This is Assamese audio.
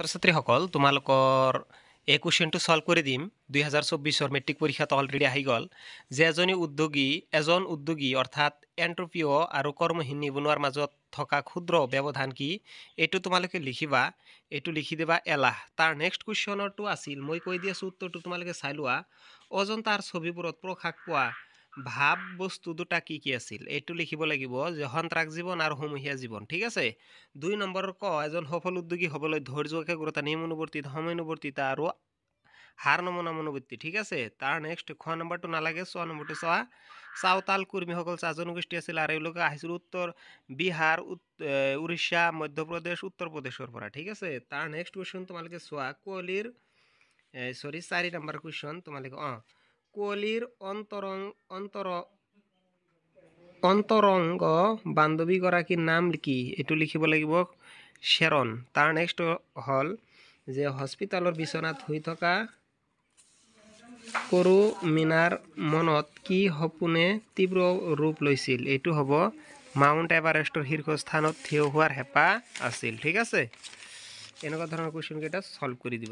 ছাত্ৰ ছাত্ৰীসকল তোমালোকৰ এই কুৱেশ্যনটো ছল্ভ কৰি দিম দুহেজাৰ চৌব্বিছৰ মেট্ৰিক পৰীক্ষাত অলৰেডি আহি গ'ল যে এজনী উদ্যোগী এজন উদ্যোগী অৰ্থাৎ এণ্ট্ৰপিঅ' আৰু কৰ্মহীন নিবনুৱাৰ মাজত থকা ক্ষুদ্ৰ ব্যৱধান কি এইটো তোমালোকে লিখিবা এইটো লিখি দিবা এলাহ তাৰ নেক্সট কুৱেশ্যনৰটো আছিল মই কৈ দি আছোঁ উত্তৰটো তোমালোকে চাই লোৱা অজন তাৰ ছবিবোৰত প্ৰসাদ পোৱা ভাব বস্তু দুটা কি কি আছিল এইটো লিখিব লাগিব যে সন্ত্ৰাস জীৱন আৰু সমূহীয়া জীৱন ঠিক আছে দুই নম্বৰ ক এজন সফল উদ্যোগী হ'বলৈ ধৈৰ্য একাগ্ৰতা নিয়ম অনুৱৰ্তিত সময়ানুৱৰ্তিতা আৰু হাৰ নমুনা মনোবৃত্তি ঠিক আছে তাৰ নেক্সট খোৱা নম্বৰটো নালাগে ছ নম্বৰটো চোৱা চাওতাল কৰ্মীসকল চাহ জনগোষ্ঠী আছিল আৰু এওঁলোকে আহিছিল উত্তৰ বিহাৰ উৰিষ্যা মধ্যপ্ৰদেশ উত্তৰ প্ৰদেশৰ পৰা ঠিক আছে তাৰ নেক্সট কুৱেশ্যন তোমালোকে চোৱা কুঁৱলীৰ চৰি চাৰি নম্বৰ কুৱেশ্যন তোমালোকে অঁ অন্তৰং অন্তৰ অন্তৰংগ বান্ধৱীগৰাকীৰ নাম কি এইটো লিখিব লাগিব শ্বেৰণ তাৰ নেক্সট হ'ল যে হস্পিটেলৰ বিচনাত শুই থকা কৰো মিনাৰ মনত কি সপোনে তীব্ৰ ৰূপ লৈছিল এইটো হ'ব মাউণ্ট এভাৰেষ্টৰ শীৰ্ষস্থানত থিয় হোৱাৰ হেঁপাহ আছিল ঠিক আছে এনেকুৱা ধৰণৰ কুৱেশ্যনকেইটা চল্ভ কৰি দিব